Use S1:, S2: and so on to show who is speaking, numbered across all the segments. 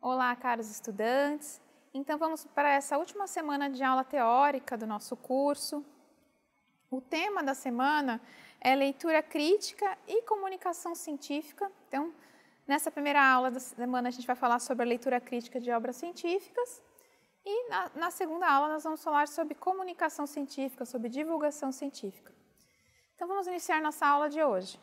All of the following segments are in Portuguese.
S1: Olá, caros estudantes. Então vamos para essa última semana de aula teórica do nosso curso. O tema da semana é leitura crítica e comunicação científica. Então, nessa primeira aula da semana a gente vai falar sobre a leitura crítica de obras científicas. E na, na, segunda aula nós vamos falar sobre comunicação científica, sobre divulgação científica. Então vamos iniciar nossa aula de hoje.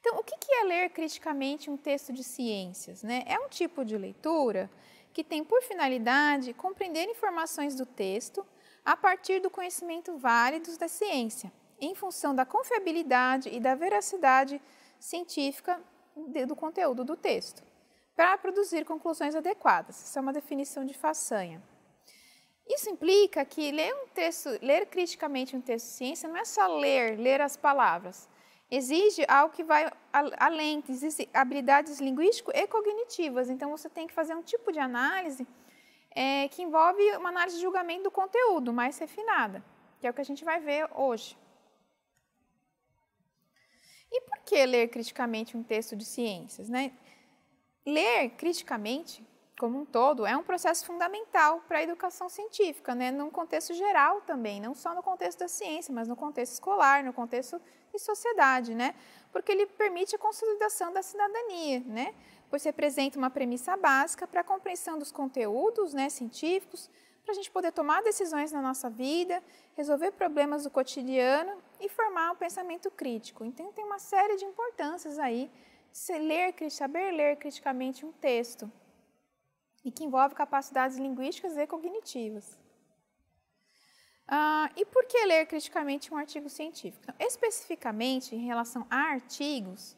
S1: Então, o que é ler criticamente um texto de ciências? Né? É um tipo de leitura que tem por finalidade compreender informações do texto a partir do conhecimento válidos da ciência, em função da confiabilidade e da veracidade científica do conteúdo do texto para produzir conclusões adequadas. Isso é uma definição de façanha. Isso implica que ler um texto, ler criticamente um texto de ciência não é só ler, ler as palavras. Exige algo que vai além, exige habilidades linguístico e cognitivas. Então você tem que fazer um tipo de análise é, que envolve uma análise de julgamento do conteúdo mais refinada, que é o que a gente vai ver hoje. E por que ler criticamente um texto de ciências? Né? Ler criticamente, como um todo, é um processo fundamental para a educação científica, né? num contexto geral também, não só no contexto da ciência, mas no contexto escolar, no contexto de sociedade, né? porque ele permite a consolidação da cidadania, né? pois representa uma premissa básica para a compreensão dos conteúdos né, científicos, para a gente poder tomar decisões na nossa vida, resolver problemas do cotidiano e formar um pensamento crítico. Então, tem uma série de importâncias aí ler, saber ler criticamente um texto e que envolve capacidades linguísticas e cognitivas. Ah, e por que ler criticamente um artigo científico? Então, especificamente em relação a artigos,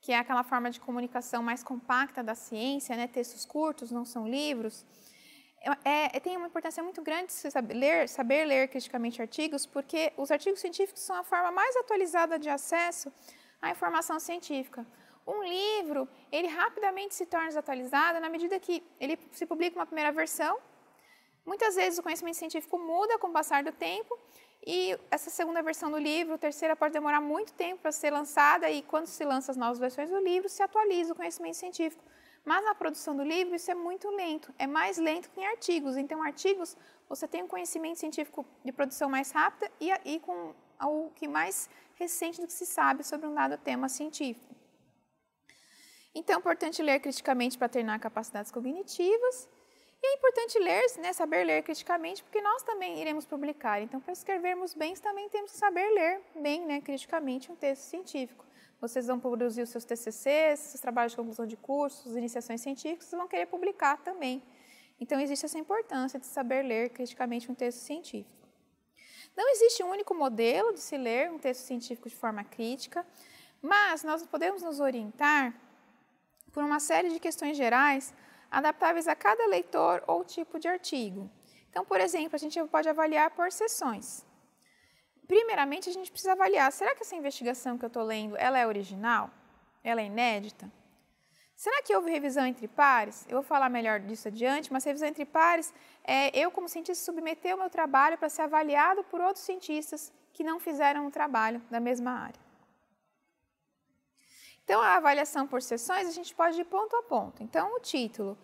S1: que é aquela forma de comunicação mais compacta da ciência, né? textos curtos, não são livros, é, é, é tem uma importância muito grande saber ler, saber ler criticamente artigos, porque os artigos científicos são a forma mais atualizada de acesso à informação científica. Um livro, ele rapidamente se torna desatualizado na medida que ele se publica uma primeira versão. Muitas vezes o conhecimento científico muda com o passar do tempo e essa segunda versão do livro, terceira, pode demorar muito tempo para ser lançada e quando se lança as novas versões do livro, se atualiza o conhecimento científico. Mas na produção do livro isso é muito lento, é mais lento que em artigos. Então, artigos, você tem um conhecimento científico de produção mais rápida e, e com o que mais recente do que se sabe sobre um dado tema científico. Então, é importante ler criticamente para treinar capacidades cognitivas. E é importante ler, né, saber ler criticamente, porque nós também iremos publicar. Então, para escrevermos bem, também temos que saber ler bem, né, criticamente, um texto científico. Vocês vão produzir os seus TCCs, seus trabalhos de conclusão de cursos, iniciações científicas, vocês vão querer publicar também. Então, existe essa importância de saber ler criticamente um texto científico. Não existe um único modelo de se ler um texto científico de forma crítica, mas nós podemos nos orientar por uma série de questões gerais adaptáveis a cada leitor ou tipo de artigo. Então, por exemplo, a gente pode avaliar por sessões. Primeiramente, a gente precisa avaliar, será que essa investigação que eu estou lendo, ela é original? Ela é inédita? Será que houve revisão entre pares? Eu vou falar melhor disso adiante, mas revisão entre pares é eu, como cientista, submeter o meu trabalho para ser avaliado por outros cientistas que não fizeram o um trabalho da mesma área. Então, a avaliação por sessões, a gente pode ir ponto a ponto. Então, o título,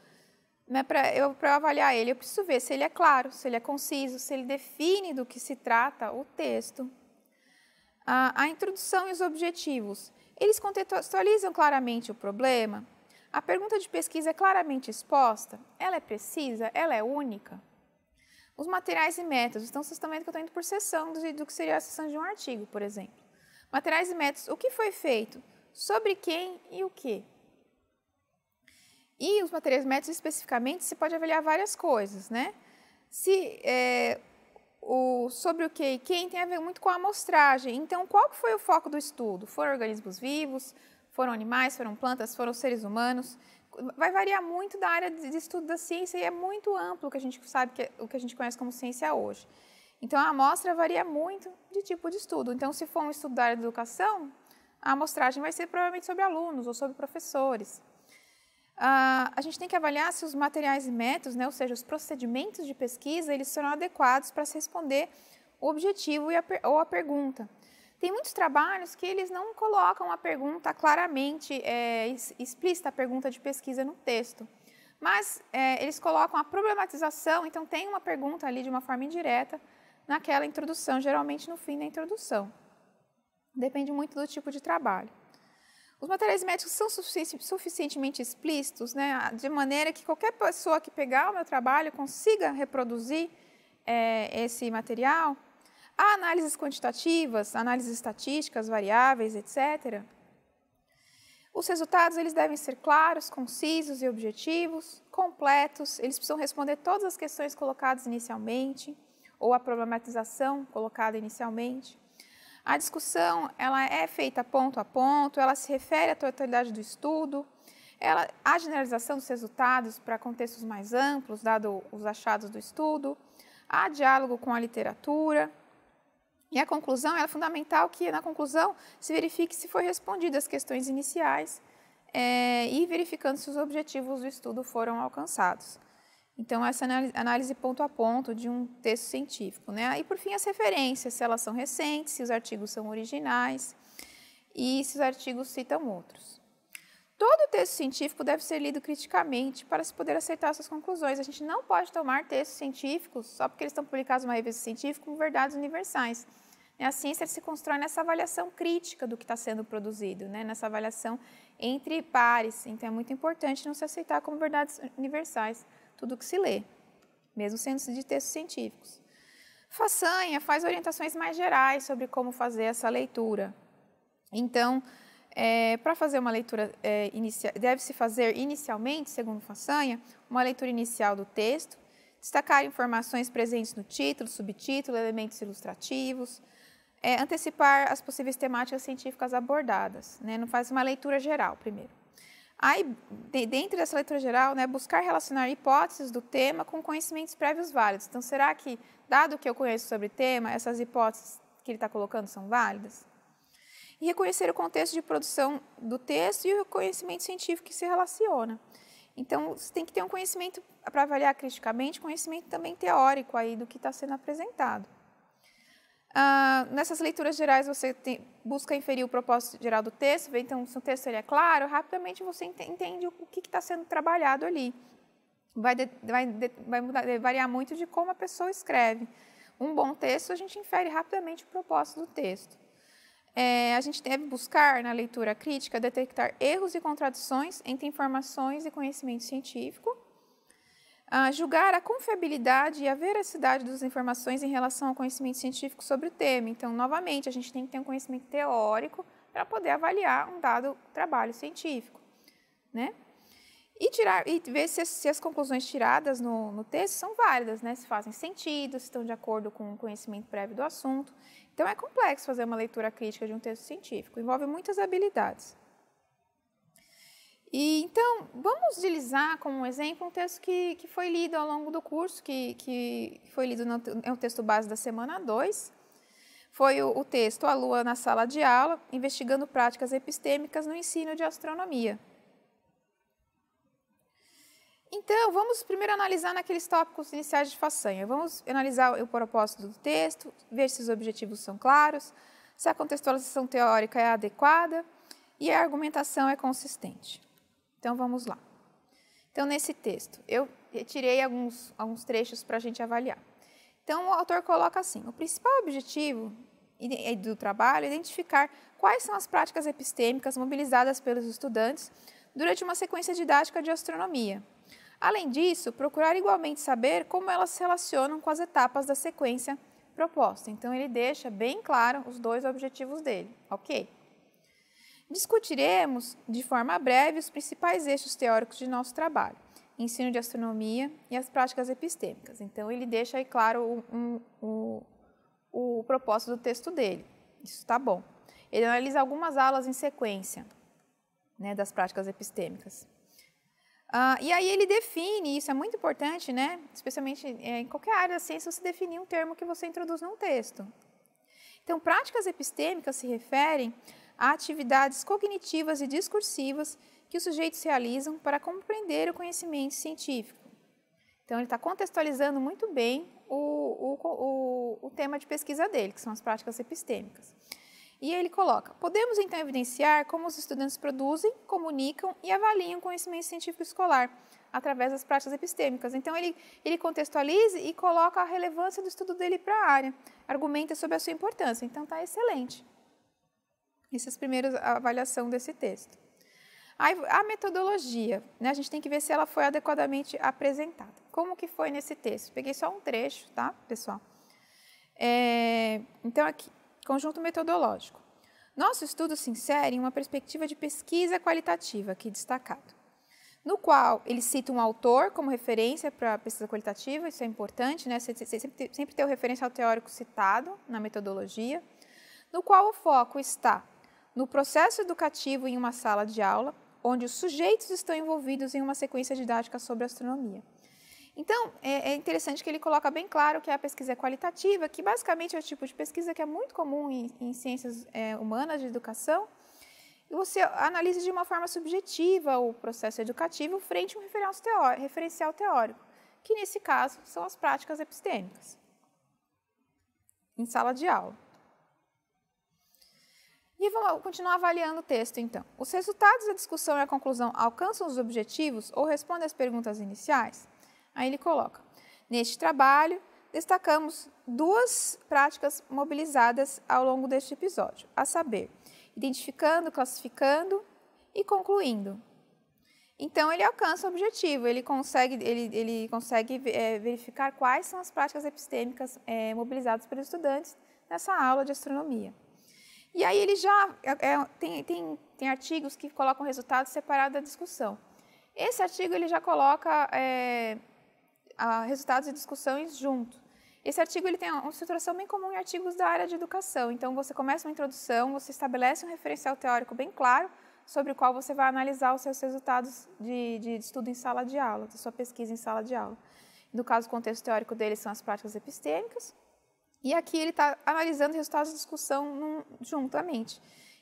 S1: né, para eu pra avaliar ele, eu preciso ver se ele é claro, se ele é conciso, se ele define do que se trata o texto. A, a introdução e os objetivos, eles contextualizam claramente o problema? A pergunta de pesquisa é claramente exposta? Ela é precisa? Ela é única? Os materiais e métodos, então vocês estão vendo que eu estou indo por sessão do, do que seria a sessão de um artigo, por exemplo. Materiais e métodos, o que foi feito? sobre quem e o que. E os materiais médicos especificamente se pode avaliar várias coisas, né? Se é, o sobre o que e quem tem a ver muito com a amostragem. Então, qual foi o foco do estudo? Foram organismos vivos? Foram animais? Foram plantas? Foram seres humanos? Vai variar muito da área de estudo da ciência e é muito amplo o que a gente sabe que, o que a gente conhece como ciência hoje. Então, a amostra varia muito de tipo de estudo. Então, se for um estudo da área de educação, a amostragem vai ser provavelmente sobre alunos ou sobre professores. Ah, a gente tem que avaliar se os materiais e métodos, né, ou seja, os procedimentos de pesquisa, eles serão adequados para se responder o objetivo a, ou a pergunta. Tem muitos trabalhos que eles não colocam a pergunta claramente é, explícita, a pergunta de pesquisa no texto, mas é, eles colocam a problematização, então tem uma pergunta ali de uma forma indireta naquela introdução, geralmente no fim da introdução. Depende muito do tipo de trabalho. Os materiais médicos são suficientemente explícitos, né, de maneira que qualquer pessoa que pegar o meu trabalho consiga reproduzir é, esse material. Há análises quantitativas, análises estatísticas, variáveis, etc. Os resultados eles devem ser claros, concisos e objetivos, completos. Eles precisam responder todas as questões colocadas inicialmente ou a problematização colocada inicialmente. A discussão ela é feita ponto a ponto, ela se refere à totalidade do estudo, ela, a generalização dos resultados para contextos mais amplos, dado os achados do estudo, há diálogo com a literatura, e a conclusão é fundamental que na conclusão se verifique se foi respondidas as questões iniciais é, e verificando se os objetivos do estudo foram alcançados. Então, essa análise ponto a ponto de um texto científico. Né? E, por fim, as referências, se elas são recentes, se os artigos são originais e se os artigos citam outros. Todo texto científico deve ser lido criticamente para se poder aceitar suas conclusões. A gente não pode tomar textos científicos só porque eles estão publicados em uma revista científica como verdades universais. Né? A ciência se constrói nessa avaliação crítica do que está sendo produzido, né? nessa avaliação entre pares. Então, é muito importante não se aceitar como verdades universais tudo que se lê, mesmo sendo de textos científicos. Façanha faz orientações mais gerais sobre como fazer essa leitura. Então, é, para fazer uma leitura é, inicial, deve-se fazer inicialmente, segundo Façanha, uma leitura inicial do texto, destacar informações presentes no título, subtítulo, elementos ilustrativos, é, antecipar as possíveis temáticas científicas abordadas. Né? Não faz uma leitura geral primeiro. Aí, dentro dessa leitura geral, né, buscar relacionar hipóteses do tema com conhecimentos prévios válidos. Então, será que, dado o que eu conheço sobre o tema, essas hipóteses que ele está colocando são válidas? E reconhecer o contexto de produção do texto e o conhecimento científico que se relaciona. Então, você tem que ter um conhecimento para avaliar criticamente, conhecimento também teórico aí do que está sendo apresentado. Ah, nessas leituras gerais, você tem, busca inferir o propósito geral do texto, vê, então, se o texto ele é claro, rapidamente você entende o que está sendo trabalhado ali. Vai, de, vai, de, vai, mudar, variar muito de como a pessoa escreve. Um bom texto, a gente infere rapidamente o propósito do texto. É, a gente deve buscar, na leitura crítica, detectar erros e contradições entre informações e conhecimento científico a julgar a confiabilidade e a veracidade das informações em relação ao conhecimento científico sobre o tema. Então, novamente, a gente tem que ter um conhecimento teórico para poder avaliar um dado trabalho científico, né? E, tirar, e ver se, se as conclusões tiradas no, no, texto são válidas, né? se fazem sentido, se estão de acordo com o conhecimento prévio do assunto. Então, é complexo fazer uma leitura crítica de um texto científico, envolve muitas habilidades. E, então, vamos utilizar como exemplo um texto que, que foi lido ao longo do curso, que, que foi lido, no, é o texto base da semana 2. Foi o, o texto A Lua na Sala de Aula, investigando práticas epistêmicas no ensino de astronomia. Então, vamos primeiro analisar naqueles tópicos iniciais de façanha. Vamos analisar o propósito do texto, ver se os objetivos são claros, se a contextualização teórica é adequada e a argumentação é consistente. Então vamos lá. Então, nesse texto, eu retirei alguns, alguns trechos para a gente avaliar. Então, o autor coloca assim: o principal objetivo eh, do trabalho é identificar quais são as práticas epistêmicas mobilizadas pelos estudantes durante uma sequência didática de astronomia. Além disso, procurar igualmente saber como elas se relacionam com as etapas da sequência proposta. Então, ele deixa bem claro os dois objetivos dele, ok? Discutiremos, de forma breve, os principais eixos teóricos de nosso trabalho, ensino de astronomia e as práticas epistêmicas. Então, ele deixa aí claro o, o, o, o propósito do texto dele. Isso está bom. Ele analisa algumas aulas em sequência né, das práticas epistêmicas. Ah, e aí ele define, isso é muito importante, né? Especialmente é, em qualquer área da ciência, você definir um termo que você introduz num texto. Então, práticas epistêmicas se referem a atividades cognitivas e discursivas que os sujeitos realizam para compreender o conhecimento científico. Então, ele está contextualizando muito bem o, o, o, o tema de pesquisa dele, que são as práticas epistêmicas. E ele coloca: podemos então evidenciar como os estudantes produzem, comunicam e avaliam o conhecimento científico escolar através das práticas epistêmicas. Então, ele, ele contextualiza e coloca a relevância do estudo dele para a área, argumenta sobre a sua importância. Então, está excelente. Essas primeiras avaliação desse texto. Aí, a metodologia, né, a gente tem que ver se ela foi adequadamente apresentada. Como que foi nesse texto? Peguei só um trecho, tá, pessoal? É, então, aqui, conjunto metodológico. Nosso estudo se insere em uma perspectiva de pesquisa qualitativa, aqui destacado, no qual ele cita um autor como referência para a pesquisa qualitativa, isso é importante, né? sempre, sempre ter o referencial teórico citado na metodologia, no qual o foco está no processo educativo em uma sala de aula, onde os sujeitos estão envolvidos em uma sequência didática sobre astronomia. Então, é, é, interessante que ele coloca bem claro que a pesquisa é qualitativa, que basicamente é o tipo de pesquisa que é muito comum em, em ciências é, humanas de educação, e você analisa de uma forma subjetiva o processo educativo frente a um referencial teórico, que nesse caso são as práticas epistêmicas, em sala de aula. E vamos continuar avaliando o texto, então. Os resultados da discussão e a conclusão alcançam os objetivos ou respondem às perguntas iniciais? Aí ele coloca: Neste trabalho, destacamos duas práticas mobilizadas ao longo deste episódio, a saber, identificando, classificando e concluindo. Então ele alcança o objetivo, ele consegue, ele, ele consegue é, verificar quais são as práticas epistêmicas é, mobilizadas pelos estudantes nessa aula de astronomia. E aí ele já é, é, tem, tem, tem artigos que colocam resultados separados da discussão. Esse artigo ele já coloca é, a, resultados e discussões junto. Esse artigo ele tem uma estruturação bem comum em artigos da área de educação. Então você começa uma introdução, você estabelece um referencial teórico bem claro sobre o qual você vai analisar os seus resultados de, de estudo em sala de aula, da sua pesquisa em sala de aula. No caso, o contexto teórico dele são as práticas epistêmicas, e aqui ele está analisando resultados de discussão num, juntamente.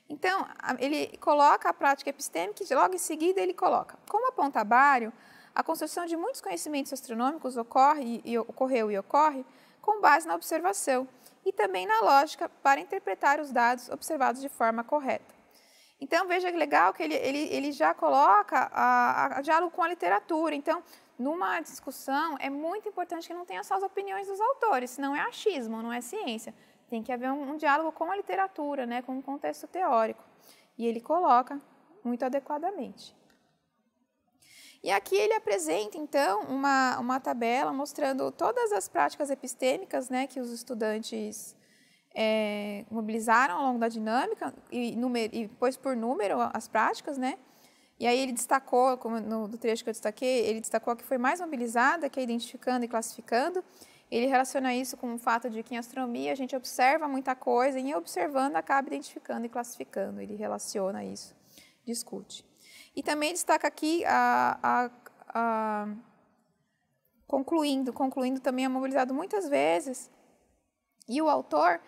S1: Então, ele coloca a prática epistêmica e logo em seguida ele coloca. Como aponta Bário, a construção de muitos conhecimentos astronômicos ocorre e, ocorreu e ocorre com base na observação e também na lógica para interpretar os dados observados de forma correta. Então, veja que legal que ele, ele, ele já coloca a, a, a diálogo com a literatura. Então, numa discussão, é muito importante que não tenha só as opiniões dos autores, senão é achismo, não é ciência. Tem que haver um, um diálogo com a literatura, né, com o contexto teórico. E ele coloca muito adequadamente. E aqui ele apresenta, então, uma, uma tabela mostrando todas as práticas epistêmicas né, que os estudantes é, mobilizaram ao longo da dinâmica, e, e pôs por número as práticas, né? E aí ele destacou, como no, trecho que eu destaquei, ele destacou que foi mais mobilizada, que é identificando e classificando. Ele relaciona isso com o fato de que em astronomia a gente observa muita coisa e observando acaba identificando e classificando. Ele relaciona isso, discute. E também destaca aqui a, a, a concluindo, concluindo também é mobilizado muitas vezes. E o autor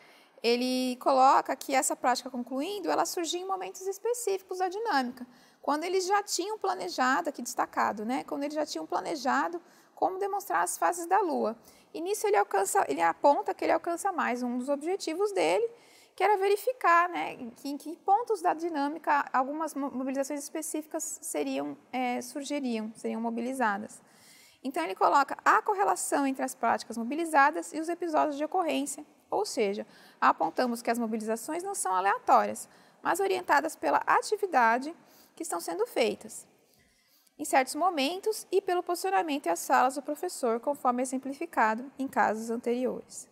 S1: ele coloca que essa prática concluindo ela surgiu em momentos específicos da dinâmica quando eles já tinham planejado, aqui destacado, né? Quando eles já tinham planejado como demonstrar as fases da Lua. E nisso ele alcança, ele aponta que ele alcança mais um dos objetivos dele, que era verificar, né, em que pontos da dinâmica algumas mobilizações específicas seriam é, surgiriam, seriam mobilizadas. Então ele coloca a correlação entre as práticas mobilizadas e os episódios de ocorrência, ou seja, apontamos que as mobilizações não são aleatórias, mas orientadas pela atividade que estão sendo feitas, em certos momentos, e pelo posicionamento e as salas do professor, conforme exemplificado em casos anteriores.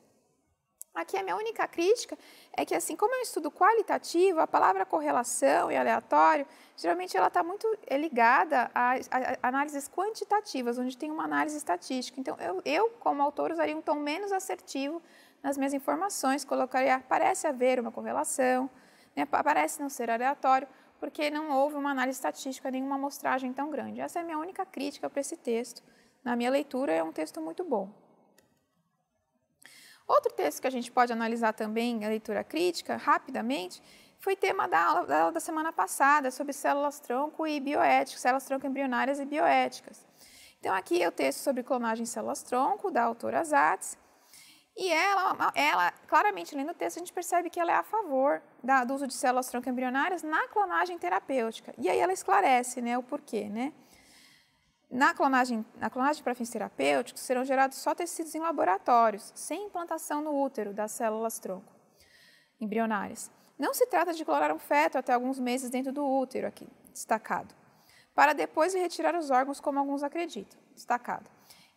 S1: Aqui a minha única crítica é que, assim como é um estudo qualitativo, a palavra correlação e aleatório, geralmente ela está muito é ligada a, a, análises quantitativas, onde tem uma análise estatística. Então, eu, eu, como autor, usaria um tom menos assertivo nas minhas informações, colocaria parece haver uma correlação, né, parece não ser aleatório, porque não houve uma análise estatística, nenhuma amostragem tão grande. Essa é a minha única crítica para esse texto. Na minha leitura, é um texto muito bom. Outro texto que a gente pode analisar também, a leitura crítica, rapidamente, foi tema da aula, da, aula da semana passada, sobre células-tronco e bioéticas, células-tronco embrionárias e bioéticas. Então, aqui é o texto sobre clonagem células-tronco, da autora Zatz, e ela, ela, claramente, lendo o texto, a gente percebe que ela é a favor da, do uso de células tronco embrionárias na clonagem terapêutica. E aí ela esclarece né, o porquê. Né? Na clonagem, na clonagem para fins terapêuticos, serão gerados só tecidos em laboratórios, sem implantação no útero das células tronco embrionárias. Não se trata de clonar um feto até alguns meses dentro do útero, aqui destacado, para depois retirar os órgãos, como alguns acreditam, destacado.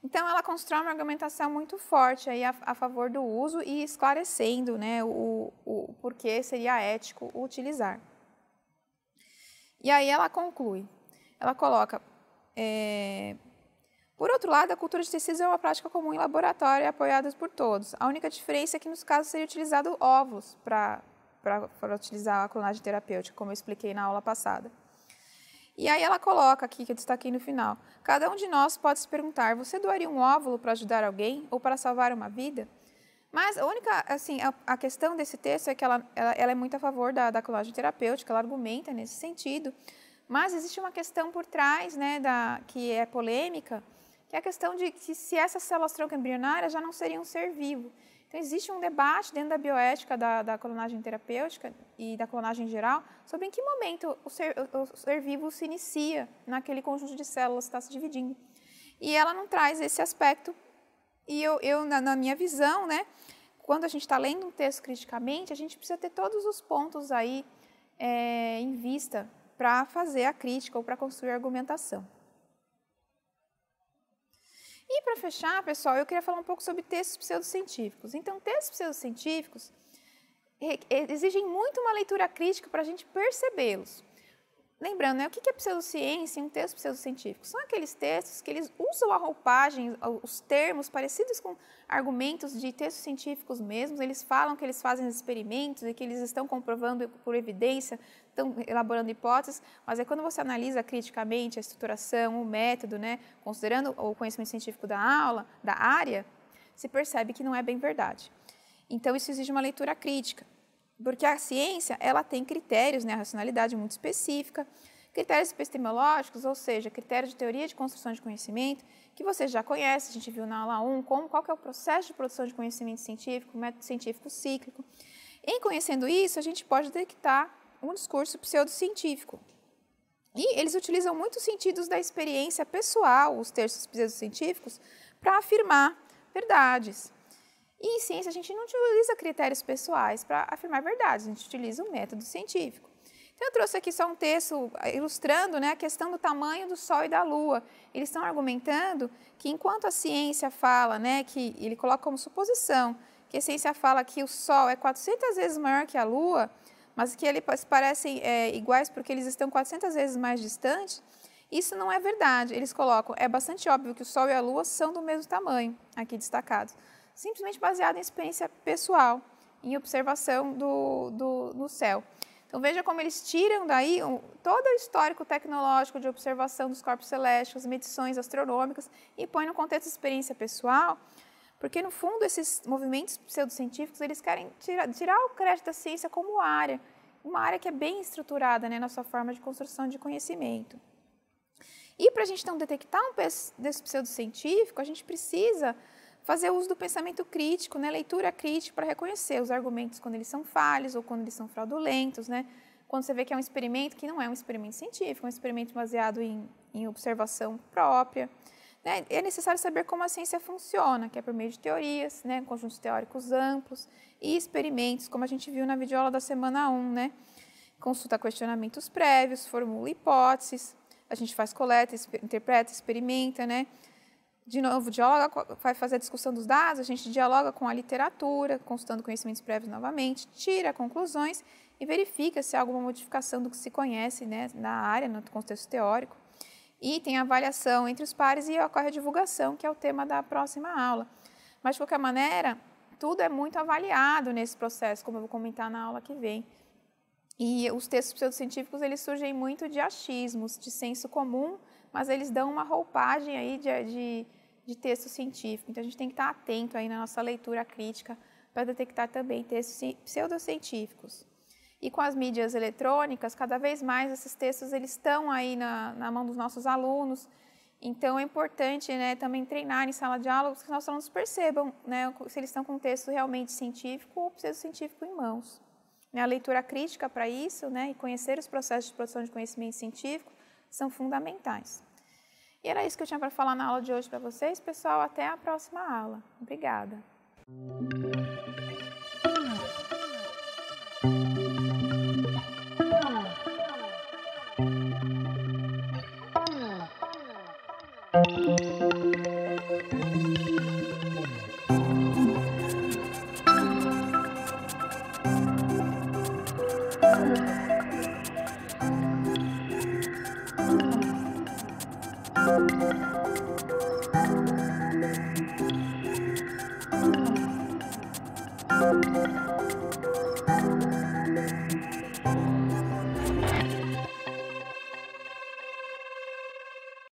S1: Então, ela constrói uma argumentação muito forte aí a, a favor do uso e esclarecendo né, o, o porquê seria ético utilizar. E aí ela conclui, ela coloca, é, por outro lado, a cultura de tecidos é uma prática comum em laboratório e apoiada por todos. A única diferença é que, nos casos, seria utilizado ovos para utilizar a clonagem terapêutica, como eu expliquei na aula passada. E aí ela coloca aqui, que eu destaquei no final: cada um de nós pode se perguntar, você doaria um óvulo para ajudar alguém ou para salvar uma vida? Mas a única, assim, a, a questão desse texto é que ela, ela, ela é muito a favor da, da colagem terapêutica, ela argumenta nesse sentido. Mas existe uma questão por trás, né, da, que é polêmica, que é a questão de que se essas células tronco embrionárias já não seriam um ser vivo. Então, existe um debate dentro da bioética da, da clonagem terapêutica e da clonagem geral sobre em que momento o ser, o ser vivo se inicia naquele conjunto de células que está se dividindo. E ela não traz esse aspecto. E eu, eu na, na minha visão, né, quando a gente está lendo um texto criticamente, a gente precisa ter todos os pontos aí é, em vista para fazer a crítica ou para construir a argumentação. E para fechar, pessoal, eu queria falar um pouco sobre textos pseudocientíficos. Então, textos pseudocientíficos exigem muito uma leitura crítica para a gente percebê-los. Lembrando, né, o que é pseudociência e um texto pseudocientífico? São aqueles textos que eles usam a roupagem, os termos parecidos com argumentos de textos científicos mesmos, eles falam que eles fazem experimentos e que eles estão comprovando por evidência, estão elaborando hipóteses, mas é quando você analisa criticamente a estruturação, o método, né, considerando o conhecimento científico da aula, da área, se percebe que não é bem verdade. Então, isso exige uma leitura crítica. Porque a ciência, ela tem critérios, né, a racionalidade muito específica, critérios epistemológicos, ou seja, critérios de teoria de construção de conhecimento, que você já conhece, a gente viu na aula 1, como, qual que é o processo de produção de conhecimento científico, método científico cíclico. Em conhecendo isso, a gente pode detectar um discurso pseudocientífico. E eles utilizam muitos sentidos da experiência pessoal, os textos pseudocientíficos, para afirmar verdades. E em ciência, a gente não utiliza critérios pessoais para afirmar verdades, a gente utiliza o método científico. Então, eu trouxe aqui só um texto ah, ilustrando né, a questão do tamanho do Sol e da Lua. Eles estão argumentando que, enquanto a ciência fala, né, que ele coloca como suposição, que a ciência fala que o Sol é 400 vezes maior que a Lua, mas que eles parecem é, iguais porque eles estão 400 vezes mais distantes, isso não é verdade. Eles colocam, é bastante óbvio que o Sol e a Lua são do mesmo tamanho, aqui destacados simplesmente baseado em experiência pessoal, em observação do, do, do céu. Então veja como eles tiram daí um, todo o histórico tecnológico de observação dos corpos celestes, medições astronômicas e põe no contexto de experiência pessoal, porque no fundo esses movimentos pseudocientíficos eles querem tirar, tirar o crédito da ciência como área, uma área que é bem estruturada né, na sua forma de construção de conhecimento. E para a gente então detectar um pseudocientífico, a gente precisa fazer uso do pensamento crítico, né, leitura crítica para reconhecer os argumentos quando eles são falhos ou quando eles são fraudulentos, né? Quando você vê que é um experimento que não é um experimento científico, é um experimento baseado em, em observação própria. Né? É necessário saber como a ciência funciona, que é por meio de teorias, né, conjuntos teóricos amplos e experimentos, como a gente viu na videoaula da semana 1, né? Consulta questionamentos prévios, formula hipóteses, a gente faz coleta, interpreta, experimenta, né? de novo, dialoga, vai fazer a discussão dos dados, a gente dialoga com a literatura, consultando conhecimentos prévios novamente, tira conclusões e verifica se há alguma modificação do que se conhece né, na área, no contexto teórico. E tem a avaliação entre os pares e ocorre a divulgação, que é o tema da próxima aula. Mas, de qualquer maneira, tudo é muito avaliado nesse processo, como eu vou comentar na aula que vem. E os textos pseudocientíficos, eles surgem muito de achismos, de senso comum, mas eles dão uma roupagem aí de, de de texto científico. Então a gente tem que estar atento aí na nossa leitura crítica para detectar também textos pseudocientíficos. E com as mídias eletrônicas, cada vez mais esses textos eles estão aí na, na mão dos nossos alunos. Então é importante né, também treinar em sala de aula que nossos alunos percebam né, se eles estão com um texto realmente científico ou pseudocientífico em mãos. A leitura crítica para isso né, e conhecer os processos de produção de conhecimento científico são fundamentais. E era isso que eu tinha para falar na aula de hoje para vocês, pessoal. Até a próxima aula. Obrigada.